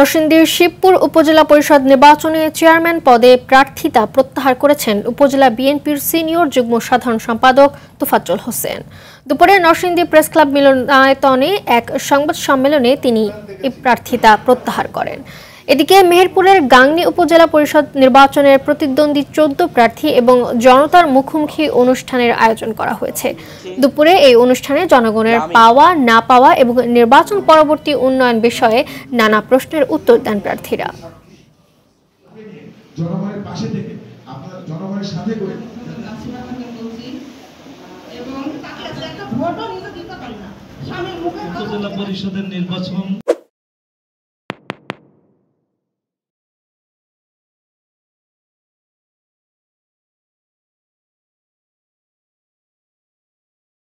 নরসিংদীর শিবপুর উপজেলা পরিষদ নির্বাচনে চেয়ারম্যান পদে প্রার্থিতা প্রত্যাহার করেছেন উপজেলা বিএনপির সিনিয়র যুগ্ম সাধারণ সম্পাদক তোফাজ্জল হোসেন দুপুরে নরসিংদী প্রেস ক্লাব মিলনায়তনে এক সংবাদ সম্মেলনে তিনি এই প্রার্থিতা প্রত্যাহার করেন এদিকে মেহেরপুরের গাংনি উপজেলা পরিষদ নির্বাচনের প্রতিদ্বন্দ্বী চোদ্দ প্রার্থী এবং জনতার মুখোমুখি অনুষ্ঠানের আয়োজন করা হয়েছে দুপুরে এই অনুষ্ঠানে জনগণের পাওয়া না পাওয়া এবং নির্বাচন পরবর্তী উন্নয়ন বিষয়ে নানা প্রশ্নের উত্তর দেন প্রার্থীরা